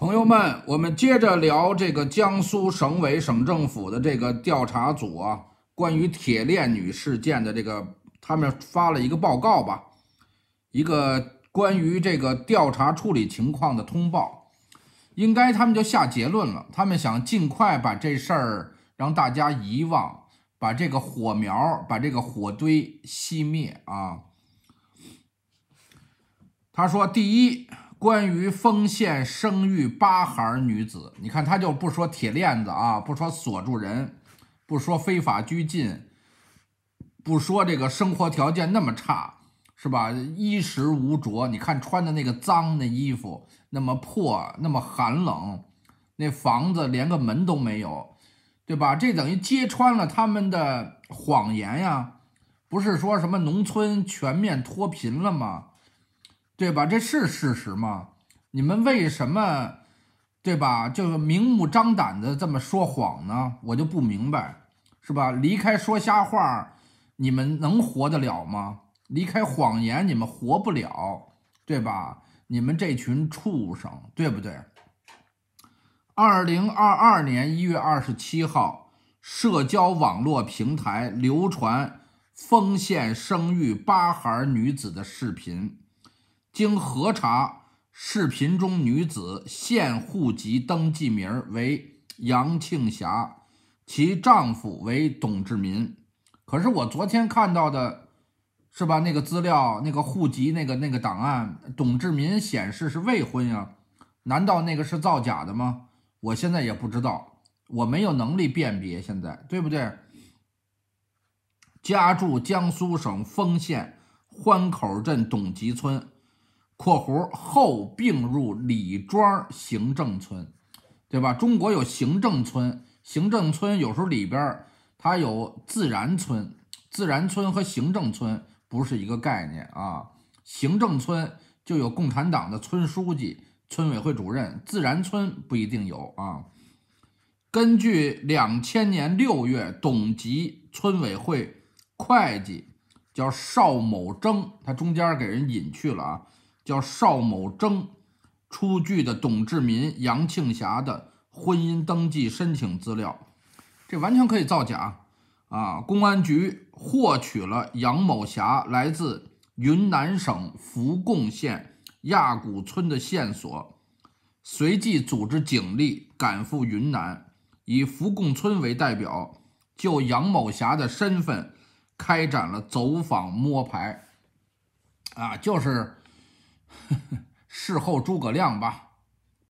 朋友们，我们接着聊这个江苏省委、省政府的这个调查组啊，关于铁链女事件的这个，他们发了一个报告吧，一个关于这个调查处理情况的通报，应该他们就下结论了，他们想尽快把这事儿让大家遗忘，把这个火苗、把这个火堆熄灭啊。他说，第一。关于丰县生育八孩女子，你看他就不说铁链子啊，不说锁住人，不说非法拘禁，不说这个生活条件那么差，是吧？衣食无着，你看穿的那个脏的衣服，那么破，那么寒冷，那房子连个门都没有，对吧？这等于揭穿了他们的谎言呀！不是说什么农村全面脱贫了吗？对吧？这是事实吗？你们为什么，对吧？就是明目张胆的这么说谎呢？我就不明白，是吧？离开说瞎话，你们能活得了吗？离开谎言，你们活不了，对吧？你们这群畜生，对不对？二零二二年一月二十七号，社交网络平台流传丰县生育八孩女子的视频。经核查，视频中女子现户籍登记名为杨庆霞，其丈夫为董志民。可是我昨天看到的，是吧？那个资料、那个户籍、那个那个档案，董志民显示是未婚呀？难道那个是造假的吗？我现在也不知道，我没有能力辨别现在，对不对？家住江苏省丰县欢口镇董集村。括弧后并入李庄行政村，对吧？中国有行政村，行政村有时候里边它有自然村，自然村和行政村不是一个概念啊。行政村就有共产党的村书记、村委会主任，自然村不一定有啊。根据两千年六月董集村委会会计叫邵某征，他中间给人引去了啊。叫邵某征出具的董志民、杨庆霞的婚姻登记申请资料，这完全可以造假啊！公安局获取了杨某霞来自云南省福贡县亚古村的线索，随即组织警力赶赴云南，以福贡村为代表，就杨某霞的身份开展了走访摸排，啊，就是。事后，诸葛亮吧。